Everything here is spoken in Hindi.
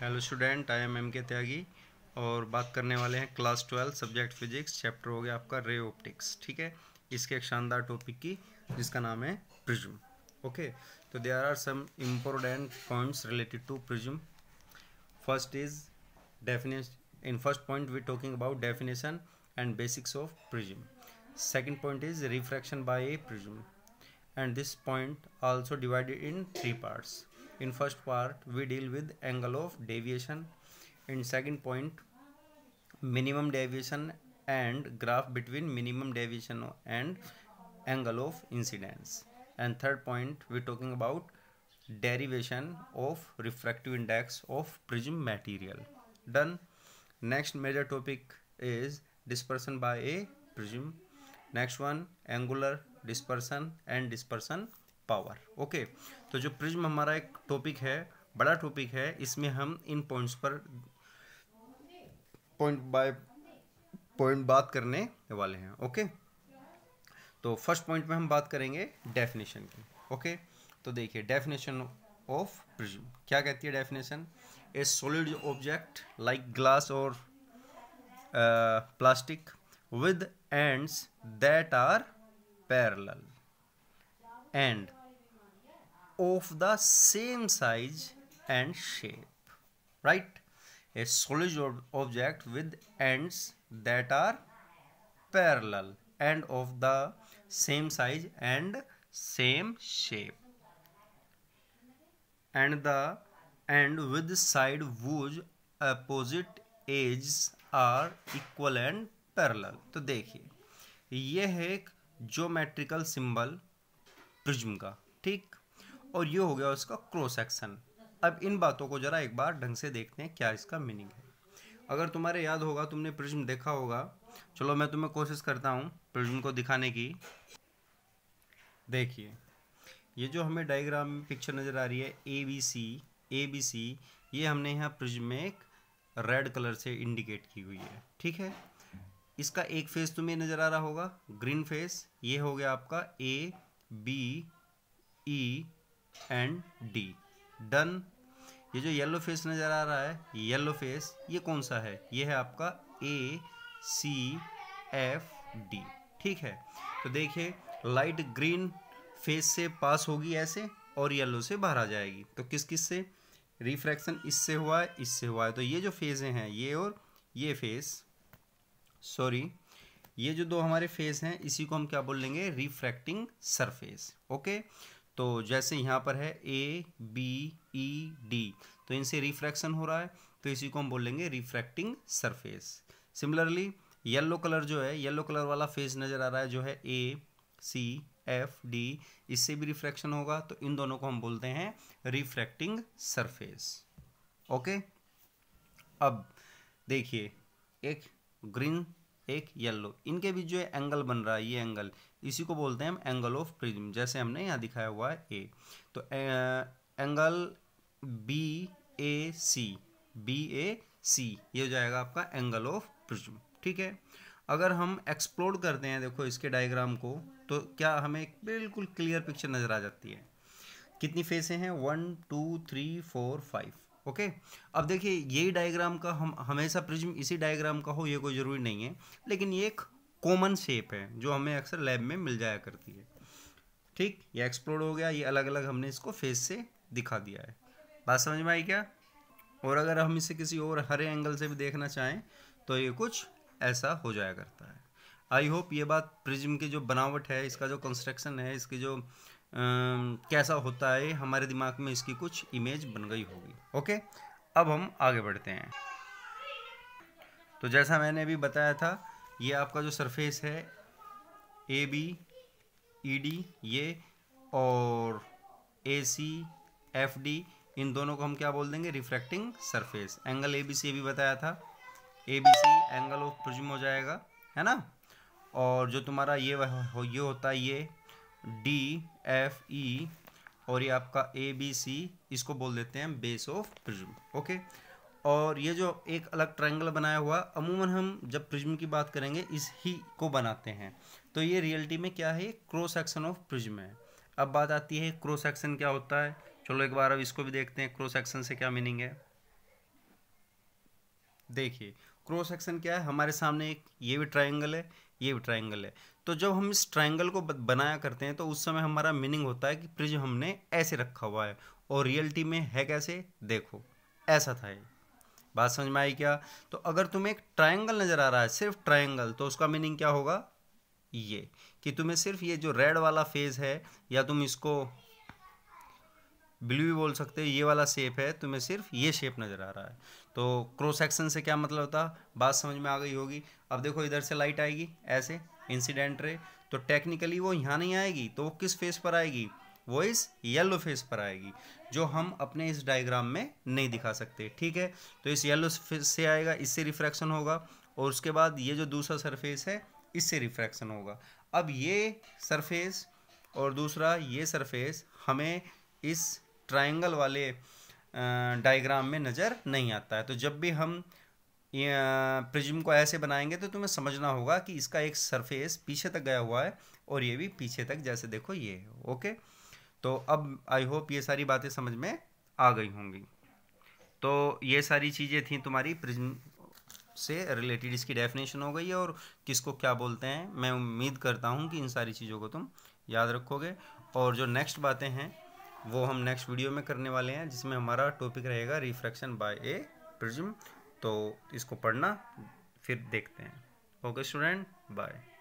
hello student I am M K Tyagi और बात करने वाले हैं class twelve subject physics chapter हो गया आपका रे ऑप्टिक्स ठीक है इसके एक शानदार टॉपिक की जिसका नाम है प्रिज्म ओके तो there are some important points related to prism first is definition first point we talking about definition and basics of prism second point is refraction by a prism and this point also divided in three parts in first part we deal with angle of deviation in second point minimum deviation and graph between minimum deviation and angle of incidence and third point we're talking about derivation of refractive index of prism material done next major topic is dispersion by a prism next one angular dispersion and dispersion power okay तो जो प्रिज्म हमारा एक टॉपिक है बड़ा टॉपिक है इसमें हम इन पॉइंट्स पर पॉइंट बाय पॉइंट बात करने वाले हैं ओके तो फर्स्ट पॉइंट में हम बात करेंगे डेफिनेशन की ओके तो देखिए डेफिनेशन ऑफ प्रिज्म क्या कहती है definition a solid object like glass और plastic with ends that are parallel and of the same size and shape right a solid ob object with ends that are parallel and of the same size and same shape and the end with side whose opposite edges are equal and parallel to देखिए ye hai ek geometrical symbol prism ka theek और ये हो गया उसका क्रॉस सेक्शन अब इन बातों को ज़रा एक बार ढंग से देखते हैं क्या इसका मीनिंग है अगर तुम्हारे याद होगा तुमने प्रिज्म देखा होगा चलो मैं तुम्हें कोशिश करता हूँ प्रिज्म को दिखाने की देखिए ये जो हमें डायग्राम में पिक्चर नज़र आ रही है ए बी सी ए बी सी ये हमने यहाँ प्रिज्म में एक रेड कलर से इंडिकेट की हुई है ठीक है इसका एक फेस तुम्हें नज़र आ रहा होगा ग्रीन फेस ये हो गया आपका A B E and D done ये जो येलो फेस नज़र आ रहा है येलो फेस ये कौन सा है ये है आपका ए सी एफ डी ठीक है तो देखिए लाइट ग्रीन फेस से पास होगी ऐसे और येलो से बाहर आ जाएगी तो किस किस से रिफ्रैक्शन इससे हुआ है इससे हुआ है तो ये जो फेज़ें हैं ये और ये फेस सॉरी ये जो दो हमारे फेस हैं इसी को हम क्या बोल लेंगे रिफ्रैक्टिंग सरफेस ओके तो जैसे यहाँ पर है ए बी ई डी तो इनसे रिफ्रैक्शन हो रहा है तो इसी को हम बोल लेंगे refracting surface similarly yellow colour जो है येलो कलर वाला फेस नज़र आ रहा है जो है ए सी एफ डी इससे भी रिफ्रैक्शन होगा तो इन दोनों को हम बोलते हैं रिफ्रैक्टिंग सरफेस ओके अब देखिए एक ग्रीन एक येलो इनके बीच जो है एंगल बन रहा है ये एंगल इसी को बोलते हैं हम एंगल ऑफ प्रिज्म जैसे हमने यहाँ दिखाया हुआ है ए तो A, angle B A C B A C ये हो जाएगा आपका एंगल ऑफ प्रिज्म ठीक है अगर हम एक्सप्लोर करते हैं देखो इसके डायग्राम को तो क्या हमें एक बिल्कुल क्लियर पिक्चर नज़र आ जाती है कितनी फेसें हैं one two three four five okay अब देखिए यही डायग्राम का हम हमेशा प्रिज्म इसी डायग्राम का हो ये कोई ज़रूरी नहीं है लेकिन ये एक कॉमन शेप है जो हमें अक्सर लैब में मिल जाया करती है ठीक ये एक्सप्लोर हो गया ये अलग अलग हमने इसको फेस से दिखा दिया है बात समझ में आई क्या और अगर हम इसे किसी और हरे एंगल से भी देखना चाहें तो ये कुछ ऐसा हो जाया करता है आई होप ये बात प्रिज्म की जो बनावट है इसका जो कंस्ट्रक्शन है इसकी जो आ, कैसा होता है हमारे दिमाग में इसकी कुछ इमेज बन गई होगी ओके अब हम आगे बढ़ते हैं तो जैसा मैंने अभी बताया था ये आपका जो सरफेस है ए बी ई डी ये और ए सी एफ डी इन दोनों को हम क्या बोल देंगे refracting surface angle A B C भी बताया था A B C angle of prism हो जाएगा है ना और जो तुम्हारा ये हो, ये होता है ये डी एफ ई और ये आपका ए बी सी इसको बोल देते हैं बेस ऑफ प्रिज्म ओके और ये जो एक अलग ट्रायंगल बनाया हुआ अमूमन हम जब प्रिज्म की बात करेंगे इस ही को बनाते हैं तो ये रियलिटी में क्या है क्रॉस सेक्शन ऑफ प्रिज्म है अब बात आती है क्रॉस सेक्शन क्या होता है चलो एक बार अब इसको भी देखते हैं क्रॉस सेक्शन से क्या मीनिंग है देखिए क्रॉस सेक्शन क्या है हमारे सामने एक ये भी ट्राइंगल है ये भी ट्राइंगल है तो जब हम इस ट्राइंगल को बनाया करते हैं तो उस समय हमारा मीनिंग होता है कि प्रिज हमने ऐसे रखा हुआ है और रियलिटी में है कैसे देखो ऐसा था ये बात समझ में आई क्या तो अगर तुम्हें एक ट्रायंगल नज़र आ रहा है सिर्फ ट्रायंगल तो उसका मीनिंग क्या होगा ये कि तुम्हें सिर्फ ये जो रेड वाला फेज है या तुम इसको ब्लू भी बोल सकते हो ये वाला शेप है तुम्हें सिर्फ ये शेप नज़र आ रहा है तो क्रॉस सेक्शन से क्या मतलब होता बात समझ में आ गई होगी अब देखो इधर से लाइट आएगी ऐसे इंसिडेंट रे तो टेक्निकली वो यहाँ नहीं आएगी तो वो किस फेस पर आएगी वो इस येलो फेस पर आएगी जो हम अपने इस डायग्राम में नहीं दिखा सकते ठीक है तो इस येलो फेस से आएगा इससे रिफ्रैक्शन होगा और उसके बाद ये जो दूसरा सरफेस है इससे रिफ्रैक्शन होगा अब ये सरफेस और दूसरा ये सरफेस हमें इस ट्राइंगल वाले डायग्राम में नज़र नहीं आता है तो जब भी हम प्रिज्म को ऐसे बनाएंगे तो तुम्हें समझना होगा कि इसका एक सरफेस पीछे तक गया हुआ है और ये भी पीछे तक जैसे देखो ये ओके तो अब आई होप ये सारी बातें समझ में आ गई होंगी तो ये सारी चीज़ें थी तुम्हारी प्रिज्म से रिलेटेड इसकी डेफिनेशन हो गई है और किसको क्या बोलते हैं मैं उम्मीद करता हूँ कि इन सारी चीज़ों को तुम याद रखोगे और जो नेक्स्ट बातें हैं वो हम नेक्स्ट वीडियो में करने वाले हैं जिसमें हमारा टॉपिक रहेगा रिफ्रैक्शन बाय ए प्रिज्म तो इसको पढ़ना फिर देखते हैं ओके स्टूडेंट बाय